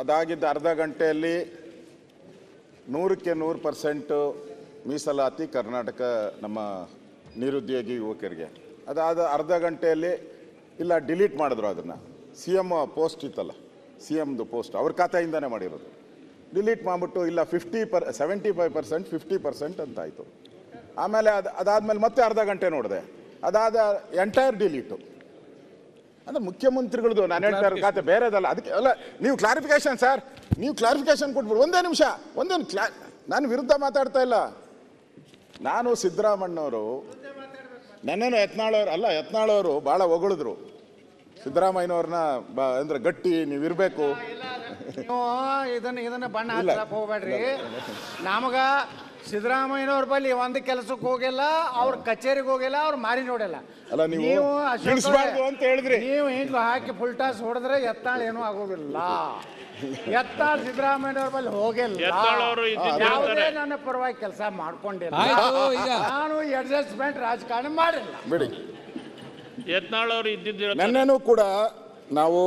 ಅದಾಗಿದ್ದ ಅರ್ಧ ಗಂಟೆಯಲ್ಲಿ ನೂರಕ್ಕೆ ನೂರು ಪರ್ಸೆಂಟು ಮೀಸಲಾತಿ ಕರ್ನಾಟಕ ನಮ್ಮ ನಿರುದ್ಯೋಗಿ ಯುವಕರಿಗೆ ಅದಾದ ಅರ್ಧ ಗಂಟೆಯಲ್ಲಿ ಇಲ್ಲ ಡಿಲೀಟ್ ಮಾಡಿದ್ರು ಅದನ್ನು ಸಿ ಎಮ್ ಪೋಸ್ಟ್ ಇತ್ತಲ್ಲ ಸಿ ಎಮ್ದು ಪೋಸ್ಟ್ ಅವ್ರ ಖಾತೆಯಿಂದನೇ ಮಾಡಿರೋದು ಡಿಲೀಟ್ ಮಾಡಿಬಿಟ್ಟು ಇಲ್ಲ fifty per seventy five percent fifty percent ಅಂತಾಯಿತು ಆಮೇಲೆ ಅದು ಅದಾದಮೇಲೆ ಮತ್ತೆ ಅರ್ಧ ಗಂಟೆ ನೋಡಿದೆ ಅದಾದ ಎಂಟೈರ್ ಡಿಲೀಟು ಅಂದ್ರೆ ಮುಖ್ಯಮಂತ್ರಿಗಳದು ನಾನು ಹೇಳ್ತಾ ಇರೋ ಖಾತೆ ಬೇರೆದಲ್ಲ ಅದಕ್ಕೆ ಅಲ್ಲ ನೀವು ಕ್ಲಾರಿಫಿಕೇಶನ್ ಸರ್ ನೀವು ಕ್ಲಾರಿಫಿಕೇಶನ್ ಕೊಟ್ಬಿಡು ಒಂದೇ ನಿಮಿಷ ಒಂದೇ ಕ್ಲಾ ನಾನು ವಿರುದ್ಧ ಮಾತಾಡ್ತಾ ಇಲ್ಲ ನಾನು ಸಿದ್ದರಾಮಣ್ಣವರು ನನ್ನೇನು ಯತ್ನಾಳವ್ರು ಅಲ್ಲ ಯತ್ನಾಳವರು ಭಾಳ ಹೊಗಳಿದ್ರು ಸಿದ್ದರಾಮಯ್ಯನವ್ರನ್ನ ಅಂದ್ರೆ ಗಟ್ಟಿ ನೀವು ನೀವಿರಬೇಕು ಇದನ್ನ ಇದನ್ನ ಬಣ್ಣ ಹೋಗ್ಬೇಡ್ರಿ ನಮಗ ಸಿದ್ದರಾಮಯ್ಯನವ್ರ ಬಳಿ ಒಂದು ಕೆಲಸಕ್ಕೆ ಹೋಗಿಲ್ಲ ಅವ್ರ ಕಚೇರಿಗೆ ಹೋಗಿಲ್ಲ ಅವ್ರ ಮಾರಿ ನೋಡಿಲ್ಲ ಅಲ್ಲ ನೀವು ಅಂತ ಹೇಳಿದ್ರಿ. ನೀವು ಹಿಂಗ್ ಹಾಕಿ ಫುಲ್ ಟಾಸ್ ಹೊಡೆದ್ರೆ ಎತ್ತಾಳ ಏನೂ ಆಗೋಗಿಲ್ಲ ಎತ್ತಾಳ ಸಿದ್ದರಾಮಯ್ಯನವ್ರ ಬಳಿ ಹೋಗಿಲ್ಲ ಅವರು ಯಾವುದೇ ನನ್ನ ಪರವಾಗಿ ಕೆಲಸ ಮಾಡ್ಕೊಂಡಿಲ್ಲ ಆಯ್ತು ಈಗ ನಾನು ಅಡ್ಜಸ್ಟ್ಮೆಂಟ್ ರಾಜಕಾರಣ ಮಾಡಿಲ್ಲ ಬಿಡಿ ಎತ್ನಾಳ್ ಅವರು ಇದ್ದಿದ್ದು ನನ್ನೂ ಕೂಡ ನಾವು